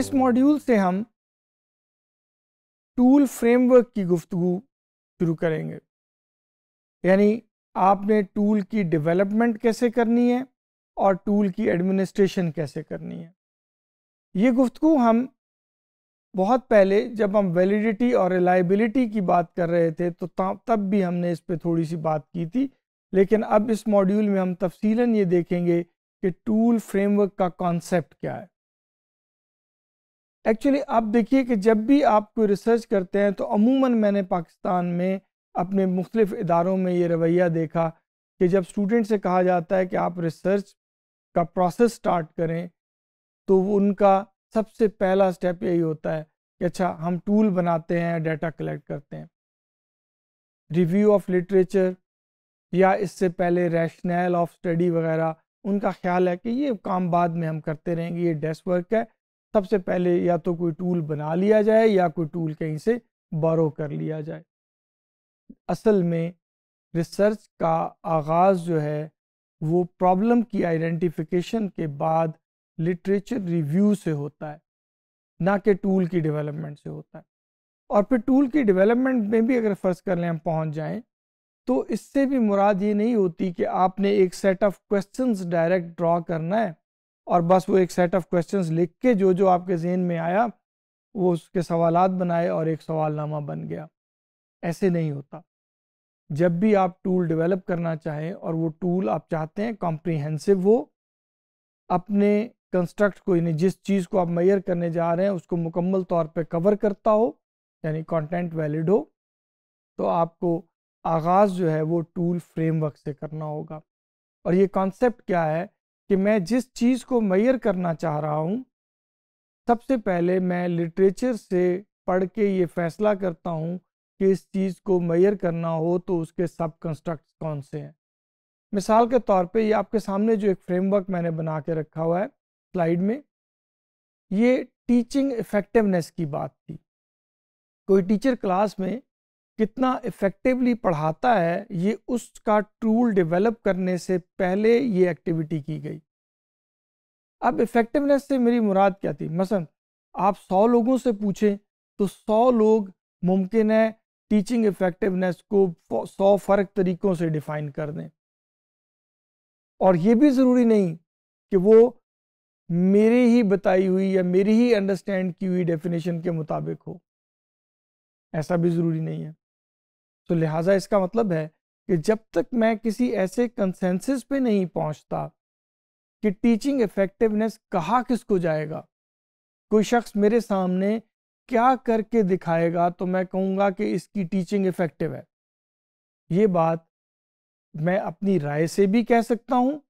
इस मॉड्यूल से हम टूल फ्रेमवर्क की गुफ्तु शुरू करेंगे यानी आपने टूल की डेवलपमेंट कैसे करनी है और टूल की एडमिनिस्ट्रेशन कैसे करनी है ये गुफ्तु हम बहुत पहले जब हम वैलिडिटी और रिलायबिलिटी की बात कर रहे थे तो तब भी हमने इस पर थोड़ी सी बात की थी लेकिन अब इस मॉड्यूल में हम तफसीला ये देखेंगे कि टूल फ्रेमवर्क का कॉन्सेप्ट क्या है एक्चुअली आप देखिए कि जब भी आप कोई रिसर्च करते हैं तो अमूमन मैंने पाकिस्तान में अपने मुख्तलिफ़ इदारों में ये रवैया देखा कि जब स्टूडेंट से कहा जाता है कि आप रिसर्च का प्रोसेस स्टार्ट करें तो उनका सबसे पहला स्टेप यही होता है कि अच्छा हम टूल बनाते हैं डाटा कलेक्ट करते हैं रिव्यू ऑफ लिटरेचर या इससे पहले रैशनल ऑफ स्टडी वगैरह उनका ख्याल है कि ये काम बाद में हम करते रहेंगे ये डेस्क वर्क है सबसे पहले या तो कोई टूल बना लिया जाए या कोई टूल कहीं से बारो कर लिया जाए असल में रिसर्च का आगाज़ जो है वो प्रॉब्लम की आइडेंटिफिकेशन के बाद लिटरेचर रिव्यू से होता है ना कि टूल की डेवलपमेंट से होता है और फिर टूल की डेवलपमेंट में भी अगर फ़र्ज़ कर लें हम पहुंच जाएं तो इससे भी मुराद ये नहीं होती कि आपने एक set of questions direct draw करना है और बस वो एक सेट ऑफ क्वेश्चंस लिख के जो जो आपके जहन में आया वो उसके सवाल बनाए और एक सवालनामा बन गया ऐसे नहीं होता जब भी आप टूल डेवलप करना चाहें और वो टूल आप चाहते हैं कॉम्प्रिहेंसिव हो अपने कंस्ट्रक्ट को यानी जिस चीज़ को आप मैयर करने जा रहे हैं उसको मुकम्मल तौर पे कवर करता हो यानी कंटेंट वैलिड हो तो आपको आगाज़ जो है वो टूल फ्रेमवर्क से करना होगा और ये कॉन्सेप्ट क्या है कि मैं जिस चीज़ को मैयर करना चाह रहा हूँ सबसे पहले मैं लिटरेचर से पढ़ के ये फैसला करता हूँ कि इस चीज़ को मैयर करना हो तो उसके सब कंस्ट्रक्ट कौन से हैं मिसाल के तौर पे ये आपके सामने जो एक फ्रेमवर्क मैंने बना के रखा हुआ है स्लाइड में ये टीचिंग इफेक्टिवनेस की बात थी कोई टीचर क्लास में कितना इफ़ेक्टिवली पढ़ाता है ये उसका टूल डेवलप करने से पहले ये एक्टिविटी की गई अब इफ़ेक्टिवनेस से मेरी मुराद क्या थी मसलन आप सौ लोगों से पूछें तो सौ लोग मुमकिन है टीचिंग इफ़ेक्टिवनेस को सौ फ़र्क तरीक़ों से डिफ़ाइन कर दें और ये भी ज़रूरी नहीं कि वो मेरे ही बताई हुई या मेरी ही अंडरस्टैंड की हुई डेफिनेशन के मुताबिक हो ऐसा भी ज़रूरी नहीं है तो लिहाजा इसका मतलब है कि जब तक मैं किसी ऐसे कंसेंसस पे नहीं पहुंचता कि टीचिंग इफेक्टिवनेस कहा किसको जाएगा कोई शख्स मेरे सामने क्या करके दिखाएगा तो मैं कहूँगा कि इसकी टीचिंग इफेक्टिव है ये बात मैं अपनी राय से भी कह सकता हूँ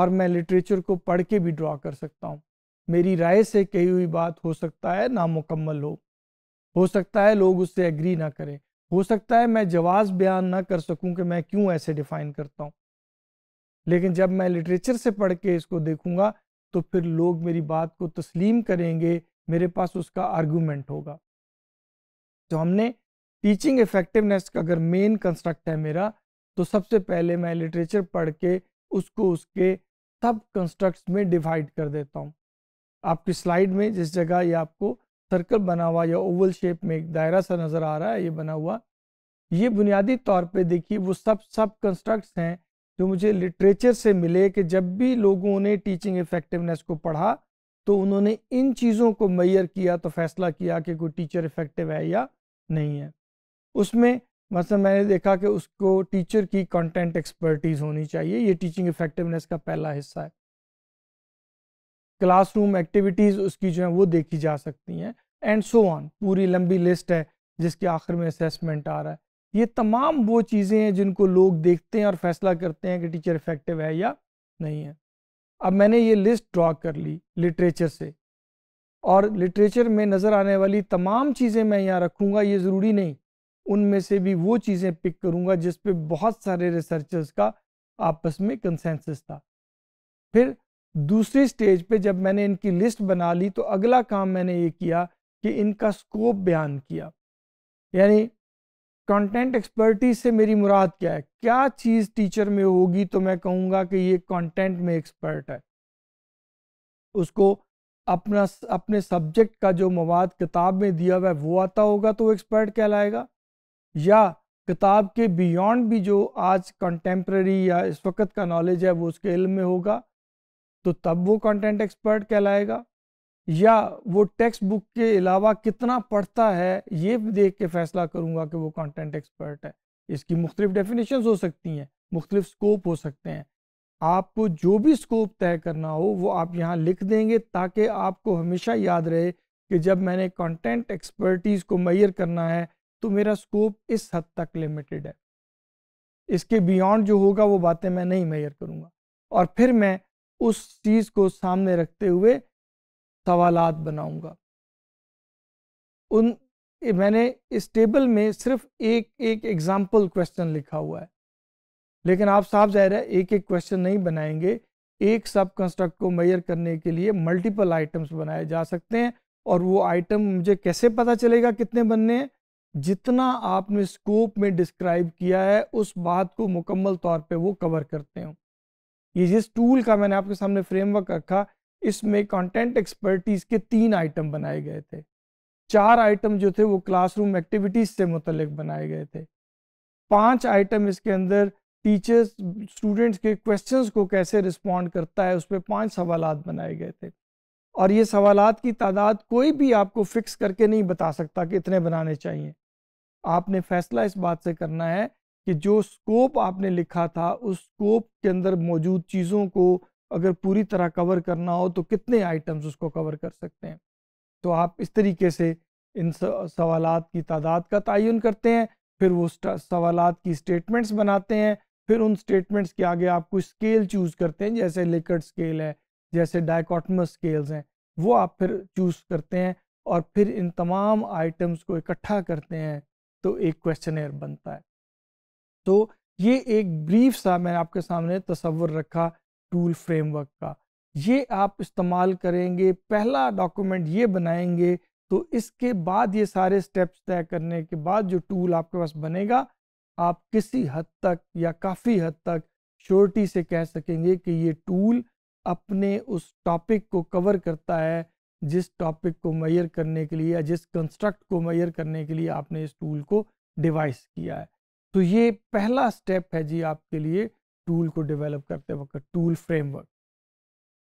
और मैं लिटरेचर को पढ़ के भी ड्रॉ कर सकता हूँ मेरी राय से कही हुई बात हो सकता है नामुकम्मल हो हो सकता है लोग उससे एग्री ना करें हो सकता है मैं जवाब बयान ना कर सकूं कि मैं क्यों ऐसे डिफाइन करता हूं लेकिन जब मैं लिटरेचर से पढ़ के इसको देखूंगा तो फिर लोग मेरी बात को तस्लीम करेंगे मेरे पास उसका आर्गूमेंट होगा तो हमने टीचिंग इफेक्टिवनेस का अगर मेन कंस्ट्रक्ट है मेरा तो सबसे पहले मैं लिटरेचर पढ़ के उसको उसके सब कंस्ट्रक्ट्स में डिवाइड कर देता हूँ आपकी स्लाइड में जिस जगह ये आपको सर्कल बना हुआ या ओवल शेप में एक दायरा सा नज़र आ रहा है ये बना हुआ ये बुनियादी तौर पे देखिए वो सब सब कंस्ट्रक्ट्स हैं जो मुझे लिटरेचर से मिले कि जब भी लोगों ने टीचिंग इफेक्टिवनेस को पढ़ा तो उन्होंने इन चीज़ों को मैयर किया तो फैसला किया कि कोई टीचर इफेक्टिव है या नहीं है उसमें मतलब मैंने देखा कि उसको टीचर की कंटेंट एक्सपर्टीज़ होनी चाहिए ये टीचिंग इफेक्टिवनेस का पहला हिस्सा है क्लासरूम एक्टिविटीज़ उसकी जो है वो देखी जा सकती हैं एंड सो ऑन पूरी लंबी लिस्ट है जिसके आखिर में असेसमेंट आ रहा है ये तमाम वो चीज़ें हैं जिनको लोग देखते हैं और फैसला करते हैं कि टीचर इफेक्टिव है या नहीं है अब मैंने ये लिस्ट ड्रॉ कर ली लिटरेचर से और लिटरेचर में नज़र आने वाली तमाम चीज़ें मैं यहाँ रखूँगा ये ज़रूरी नहीं उनमें से भी वो चीज़ें पिक करूँगा जिस बहुत सारे रिसर्चर्स का आपस में कंसेंसिस था फिर दूसरी स्टेज पे जब मैंने इनकी लिस्ट बना ली तो अगला काम मैंने ये किया कि इनका स्कोप बयान किया यानी कंटेंट एक्सपर्टीज से मेरी मुराद क्या है क्या चीज़ टीचर में होगी तो मैं कहूँगा कि ये कंटेंट में एक्सपर्ट है उसको अपना अपने सब्जेक्ट का जो मवाद किताब में दिया हुआ है वो आता होगा तो वो एक्सपर्ट कहलाएगा या किताब के बियॉन्ड भी जो आज कंटेम्प्रेरी या इस वक्त का नॉलेज है वो उसके इल्म में होगा तो तब वो कंटेंट एक्सपर्ट कहलाएगा या वो टेक्स्ट बुक के अलावा कितना पढ़ता है ये देख के फैसला करूँगा कि वो कंटेंट एक्सपर्ट है इसकी मुख्तलिफ डेफिनेशन हो सकती हैं मुख्तलिफ स्कोप हो सकते हैं आपको जो भी स्कोप तय करना हो वो आप यहाँ लिख देंगे ताकि आपको हमेशा याद रहे कि जब मैंने कंटेंट एक्सपर्टीज़ को मैयर करना है तो मेरा स्कोप इस हद तक लिमिटेड है इसके बियॉन्ड जो होगा वो बातें मैं नहीं मैयर करूँगा और फिर मैं उस चीज़ को सामने रखते हुए सवाल बनाऊंगा उन मैंने इस टेबल में सिर्फ एक एक एग्जाम्पल क्वेश्चन लिखा हुआ है लेकिन आप साफ जाहिर है एक एक क्वेश्चन नहीं बनाएंगे एक सब कंस्ट्रक्ट को मैयर करने के लिए मल्टीपल आइटम्स बनाए जा सकते हैं और वो आइटम मुझे कैसे पता चलेगा कितने बनने हैं जितना आपने स्कोप में डिस्क्राइब किया है उस बात को मुकम्मल तौर पे वो कवर करते हो ये जिस टूल का मैंने आपके सामने फ्रेमवर्क रखा इसमें कंटेंट एक्सपर्टीज के तीन आइटम बनाए गए थे चार आइटम जो थे वो क्लासरूम एक्टिविटीज से मुतलक बनाए गए थे पांच आइटम इसके अंदर टीचर्स स्टूडेंट्स के क्वेश्चंस को कैसे रिस्पॉन्ड करता है उस पर पाँच सवाल बनाए गए थे और ये सवाल की तादाद कोई भी आपको फिक्स करके नहीं बता सकता कि इतने बनाने चाहिए आपने फैसला इस बात से करना है कि जो स्कोप आपने लिखा था उस स्कोप के अंदर मौजूद चीज़ों को अगर पूरी तरह कवर करना हो तो कितने आइटम्स उसको कवर कर सकते हैं तो आप इस तरीके से इन सवाल की तादाद का तयन करते हैं फिर वो सवाल की स्टेटमेंट्स बनाते हैं फिर उन स्टेटमेंट्स के आगे आप कुछ स्केल चूज़ करते हैं जैसे लिकट स्केल है जैसे डाइकॉटमस स्केल्स हैं वो आप फिर चूज़ करते हैं और फिर इन तमाम आइटम्स को इकट्ठा करते हैं तो एक क्वेश्चन बनता है तो ये एक ब्रीफ सा मैंने आपके सामने तस्वर रखा टूल फ्रेमवर्क का ये आप इस्तेमाल करेंगे पहला डॉक्यूमेंट ये बनाएंगे तो इसके बाद ये सारे स्टेप्स तय करने के बाद जो टूल आपके पास बनेगा आप किसी हद तक या काफ़ी हद तक श्योरिटी से कह सकेंगे कि ये टूल अपने उस टॉपिक को कवर करता है जिस टॉपिक को मैयर करने के लिए या जिस कंस्ट्रक्ट को मैयर करने के लिए आपने इस टूल को डिवाइस किया है तो ये पहला स्टेप है जी आपके लिए टूल को डेवलप करते वक्त टूल फ्रेमवर्क